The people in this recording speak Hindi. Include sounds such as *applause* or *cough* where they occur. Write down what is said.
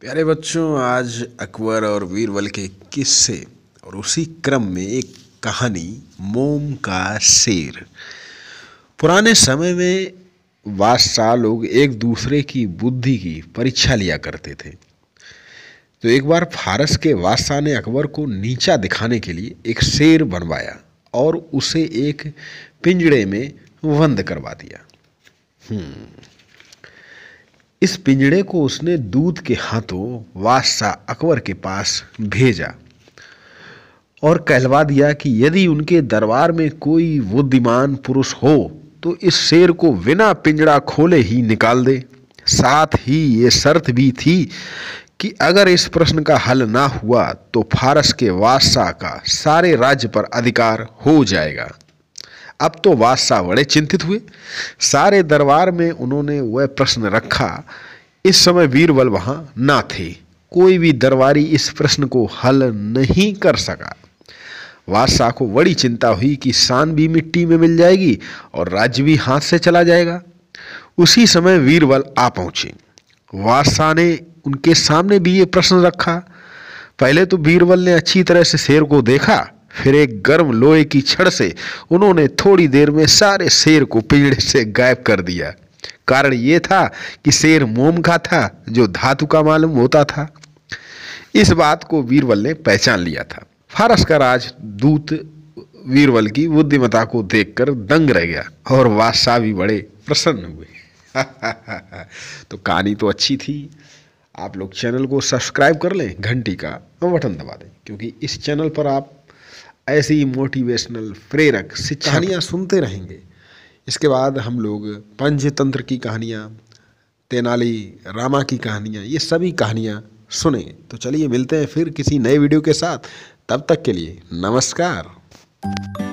प्यारे बच्चों आज अकबर और बीरबल के किस्से और उसी क्रम में एक कहानी मोम का शेर पुराने समय में बादशाह लोग एक दूसरे की बुद्धि की परीक्षा लिया करते थे तो एक बार फारस के बादशाह ने अकबर को नीचा दिखाने के लिए एक शेर बनवाया और उसे एक पिंजड़े में बंद करवा दिया हम्म इस पिंजड़े को उसने दूध के हाथों वादशाह अकबर के पास भेजा और कहलवा दिया कि यदि उनके दरबार में कोई बुद्धिमान पुरुष हो तो इस शेर को बिना पिंजड़ा खोले ही निकाल दे साथ ही ये शर्त भी थी कि अगर इस प्रश्न का हल ना हुआ तो फारस के बादशाह का सारे राज्य पर अधिकार हो जाएगा अब तो बादशाह बड़े चिंतित हुए सारे दरबार में उन्होंने वह प्रश्न रखा इस समय वीरबल वहाँ ना थे कोई भी दरबारी इस प्रश्न को हल नहीं कर सका बादशाह को बड़ी चिंता हुई कि शान भी मिट्टी में मिल जाएगी और राज्य भी हाथ से चला जाएगा उसी समय वीरबल आ पहुंचे बादशाह ने उनके सामने भी ये प्रश्न रखा पहले तो बीरबल ने अच्छी तरह से शेर को देखा फिर एक गर्म लोहे की छड़ से उन्होंने थोड़ी देर में सारे शेर को पिंजड़े से गायब कर दिया कारण ये था कि शेर मोम का था जो धातु का मालूम होता था इस बात को बीरबल ने पहचान लिया था फारस का राज दूत बीरबल की बुद्धिमता को देखकर दंग रह गया और वादशाह भी बड़े प्रसन्न हुए *laughs* तो कहानी तो अच्छी थी आप लोग चैनल को सब्सक्राइब कर लें घंटी का बटन दबा दें क्योंकि इस चैनल पर आप ऐसी ही मोटिवेशनल प्रेरक कहानियाँ सुनते रहेंगे इसके बाद हम लोग पंचतंत्र की कहानियाँ तेनाली रामा की कहानियाँ ये सभी कहानियाँ सुनेंगे तो चलिए मिलते हैं फिर किसी नए वीडियो के साथ तब तक के लिए नमस्कार